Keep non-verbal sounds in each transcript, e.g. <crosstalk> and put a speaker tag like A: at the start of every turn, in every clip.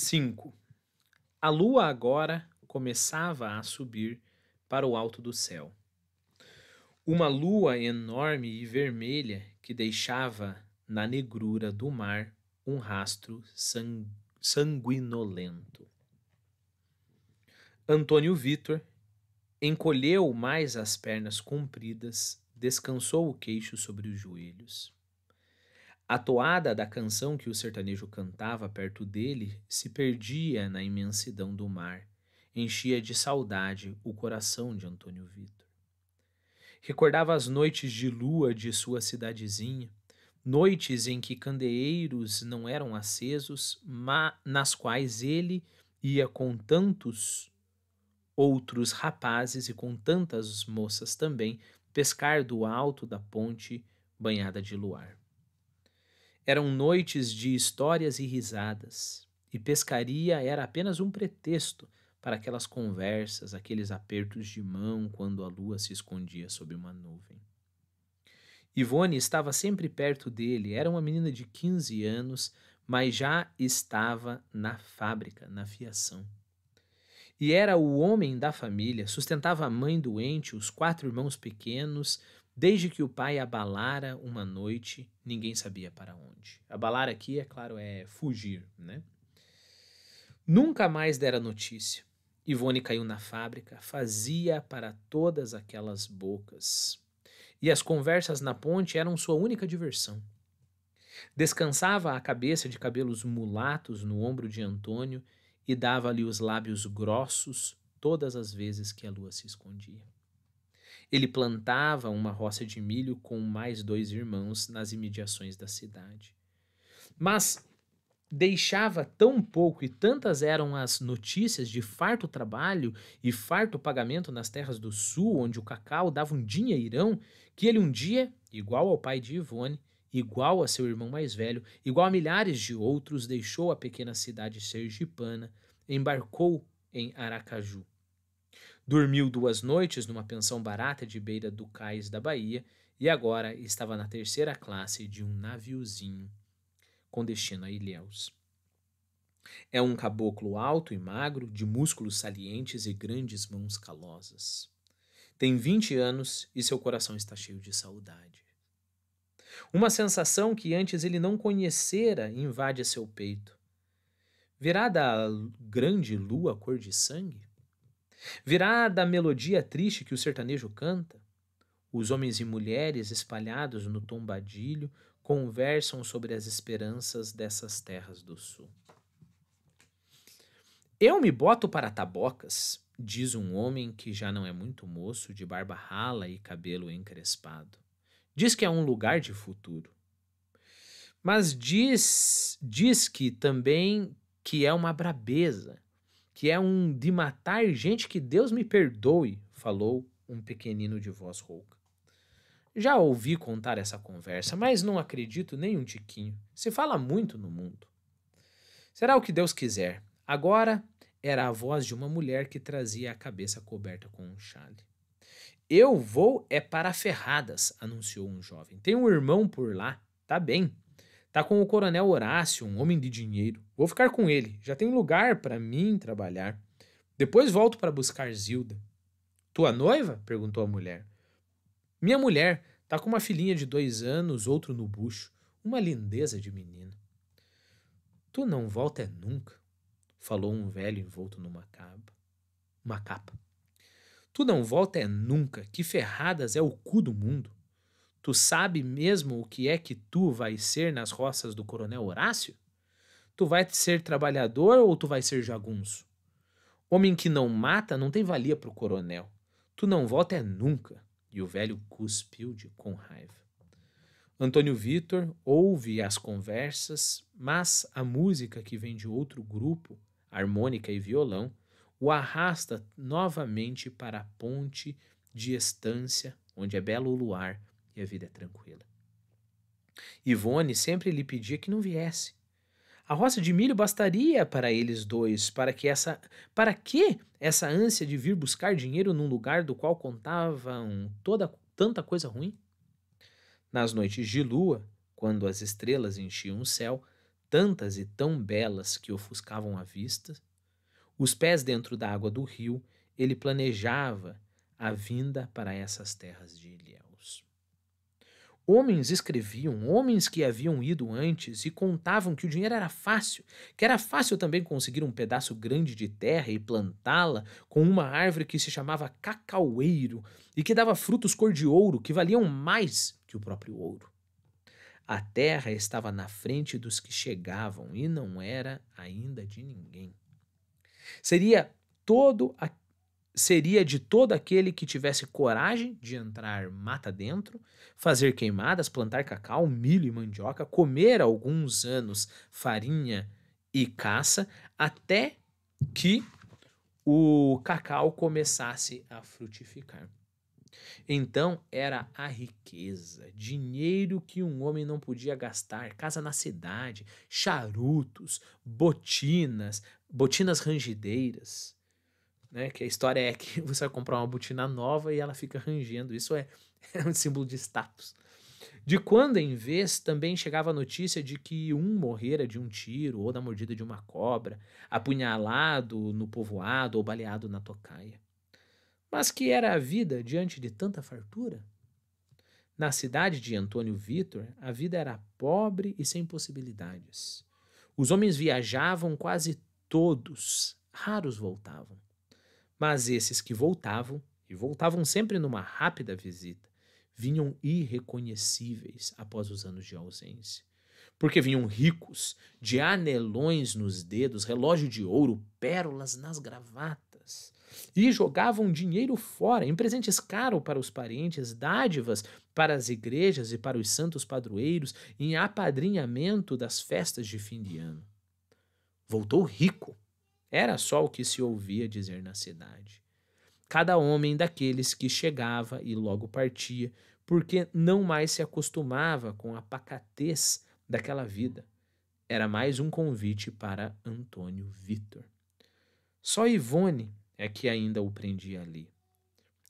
A: 5. A lua agora começava a subir para o alto do céu. Uma lua enorme e vermelha que deixava na negrura do mar um rastro sangu sanguinolento. Antônio Vitor encolheu mais as pernas compridas, descansou o queixo sobre os joelhos. A toada da canção que o sertanejo cantava perto dele se perdia na imensidão do mar, enchia de saudade o coração de Antônio Vitor. Recordava as noites de lua de sua cidadezinha, noites em que candeeiros não eram acesos, mas nas quais ele ia com tantos outros rapazes e com tantas moças também pescar do alto da ponte banhada de luar. Eram noites de histórias e risadas, e pescaria era apenas um pretexto para aquelas conversas, aqueles apertos de mão quando a lua se escondia sob uma nuvem. Ivone estava sempre perto dele, era uma menina de 15 anos, mas já estava na fábrica, na fiação. E era o homem da família, sustentava a mãe doente, os quatro irmãos pequenos, Desde que o pai abalara uma noite, ninguém sabia para onde. Abalar aqui, é claro, é fugir, né? Nunca mais dera notícia. Ivone caiu na fábrica, fazia para todas aquelas bocas. E as conversas na ponte eram sua única diversão. Descansava a cabeça de cabelos mulatos no ombro de Antônio e dava-lhe os lábios grossos todas as vezes que a lua se escondia. Ele plantava uma roça de milho com mais dois irmãos nas imediações da cidade. Mas deixava tão pouco e tantas eram as notícias de farto trabalho e farto pagamento nas terras do sul, onde o cacau dava um dinheirão, que ele um dia, igual ao pai de Ivone, igual a seu irmão mais velho, igual a milhares de outros, deixou a pequena cidade sergipana, embarcou em Aracaju. Dormiu duas noites numa pensão barata de beira do cais da Bahia e agora estava na terceira classe de um naviozinho com destino a Ilhéus. É um caboclo alto e magro, de músculos salientes e grandes mãos calosas. Tem 20 anos e seu coração está cheio de saudade. Uma sensação que antes ele não conhecera invade seu peito. Virá da grande lua cor de sangue? Virá da melodia triste que o sertanejo canta? Os homens e mulheres espalhados no tombadilho conversam sobre as esperanças dessas terras do sul. Eu me boto para tabocas, diz um homem que já não é muito moço, de barba rala e cabelo encrespado. Diz que é um lugar de futuro. Mas diz, diz que também que é uma brabeza, que é um de matar gente que Deus me perdoe, falou um pequenino de voz rouca. Já ouvi contar essa conversa, mas não acredito nem um tiquinho. Se fala muito no mundo. Será o que Deus quiser. Agora era a voz de uma mulher que trazia a cabeça coberta com um chale. Eu vou é para Ferradas, anunciou um jovem. Tem um irmão por lá. Tá bem. Tá com o coronel Horácio, um homem de dinheiro. Vou ficar com ele, já tem lugar para mim trabalhar. Depois volto para buscar Zilda. Tua noiva? perguntou a mulher. Minha mulher tá com uma filhinha de dois anos, outro no bucho. Uma lindeza de menina. Tu não volta é nunca, falou um velho envolto numa capa. Uma capa. Tu não volta é nunca, que ferradas é o cu do mundo. Tu sabe mesmo o que é que tu vai ser nas roças do coronel Horácio? Tu vai ser trabalhador ou tu vai ser jagunço? Homem que não mata não tem valia pro coronel. Tu não volta é nunca. E o velho cuspiu de com raiva. Antônio Vitor ouve as conversas, mas a música que vem de outro grupo, harmônica e violão, o arrasta novamente para a ponte de estância, onde é belo o luar e a vida é tranquila. Ivone sempre lhe pedia que não viesse, a roça de milho bastaria para eles dois, para que essa, para que essa ânsia de vir buscar dinheiro num lugar do qual contavam toda tanta coisa ruim? Nas noites de lua, quando as estrelas enchiam o céu, tantas e tão belas que ofuscavam a vista, os pés dentro da água do rio, ele planejava a vinda para essas terras de Eliel. Homens escreviam, homens que haviam ido antes e contavam que o dinheiro era fácil, que era fácil também conseguir um pedaço grande de terra e plantá-la com uma árvore que se chamava cacaueiro e que dava frutos cor de ouro que valiam mais que o próprio ouro. A terra estava na frente dos que chegavam e não era ainda de ninguém. Seria todo aquele seria de todo aquele que tivesse coragem de entrar mata dentro, fazer queimadas, plantar cacau, milho e mandioca, comer alguns anos farinha e caça, até que o cacau começasse a frutificar. Então era a riqueza, dinheiro que um homem não podia gastar, casa na cidade, charutos, botinas, botinas rangideiras né? Que a história é que <laughs> você vai comprar uma botina nova e ela fica rangendo. Isso é, <laughs> é um símbolo de status. De quando em vez também chegava a notícia de que um morrera de um tiro ou da mordida de uma cobra, apunhalado no povoado ou baleado na tocaia. Mas que era a vida diante de tanta fartura? Na cidade de Antônio Vitor, a vida era pobre e sem possibilidades. Os homens viajavam quase todos, raros voltavam. Mas esses que voltavam, e voltavam sempre numa rápida visita, vinham irreconhecíveis após os anos de ausência. Porque vinham ricos, de anelões nos dedos, relógio de ouro, pérolas nas gravatas. E jogavam dinheiro fora, em presentes caros para os parentes, dádivas para as igrejas e para os santos padroeiros, em apadrinhamento das festas de fim de ano. Voltou rico, era só o que se ouvia dizer na cidade. Cada homem daqueles que chegava e logo partia, porque não mais se acostumava com a pacatez daquela vida. Era mais um convite para Antônio Vitor. Só Ivone é que ainda o prendia ali.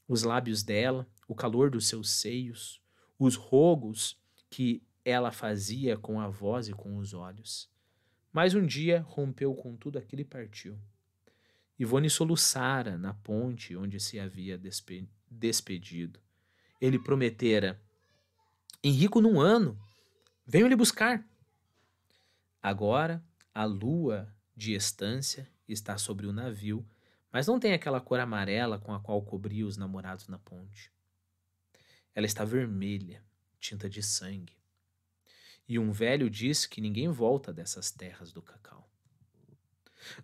A: Os lábios dela, o calor dos seus seios, os rogos que ela fazia com a voz e com os olhos. Mas um dia rompeu com tudo aquilo e partiu. Ivone soluçara na ponte onde se havia despe despedido. Ele prometera: Henrico, num ano, venho lhe buscar. Agora, a lua de estância está sobre o navio, mas não tem aquela cor amarela com a qual cobria os namorados na ponte. Ela está vermelha, tinta de sangue. E um velho diz que ninguém volta dessas terras do cacau.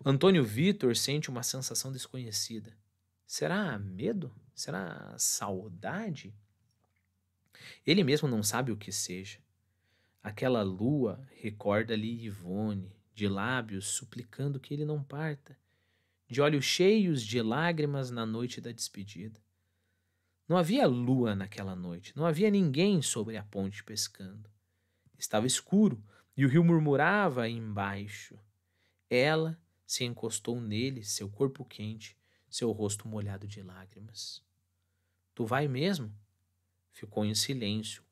A: Antônio Vitor sente uma sensação desconhecida. Será medo? Será saudade? Ele mesmo não sabe o que seja. Aquela lua recorda-lhe Ivone, de lábios suplicando que ele não parta, de olhos cheios de lágrimas na noite da despedida. Não havia lua naquela noite, não havia ninguém sobre a ponte pescando. Estava escuro e o rio murmurava embaixo. Ela se encostou nele, seu corpo quente, seu rosto molhado de lágrimas. Tu vai mesmo? Ficou em silêncio,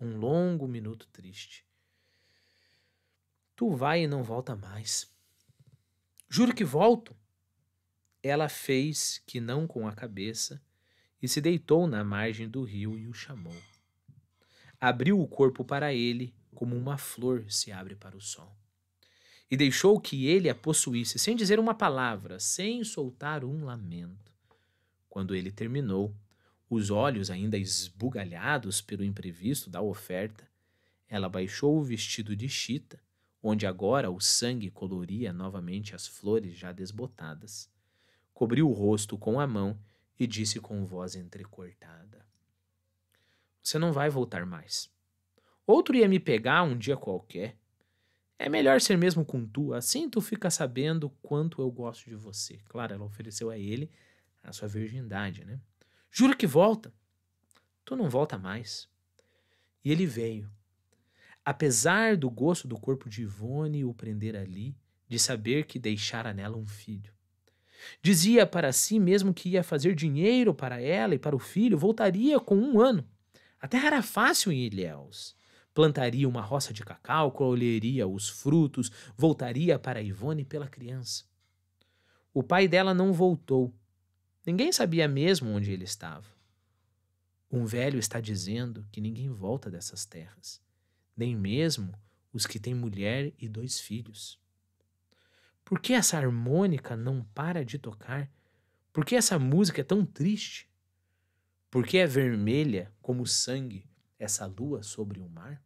A: um longo minuto triste. Tu vai e não volta mais. Juro que volto. Ela fez que não com a cabeça e se deitou na margem do rio e o chamou abriu o corpo para ele, como uma flor se abre para o sol. E deixou que ele a possuísse, sem dizer uma palavra, sem soltar um lamento. Quando ele terminou, os olhos ainda esbugalhados pelo imprevisto da oferta, ela baixou o vestido de chita, onde agora o sangue coloria novamente as flores já desbotadas. Cobriu o rosto com a mão e disse com voz entrecortada: você não vai voltar mais. Outro ia me pegar um dia qualquer. É melhor ser mesmo com tu, assim tu fica sabendo quanto eu gosto de você. Claro, ela ofereceu a ele a sua virgindade, né? Juro que volta. Tu não volta mais. E ele veio. Apesar do gosto do corpo de Ivone o prender ali, de saber que deixara nela um filho. Dizia para si mesmo que ia fazer dinheiro para ela e para o filho, voltaria com um ano. A terra era fácil em Ilhéus. Plantaria uma roça de cacau, colheria os frutos, voltaria para Ivone pela criança. O pai dela não voltou. Ninguém sabia mesmo onde ele estava. Um velho está dizendo que ninguém volta dessas terras, nem mesmo os que têm mulher e dois filhos. Por que essa harmônica não para de tocar? Por que essa música é tão triste? Porque é vermelha como sangue essa lua sobre o mar?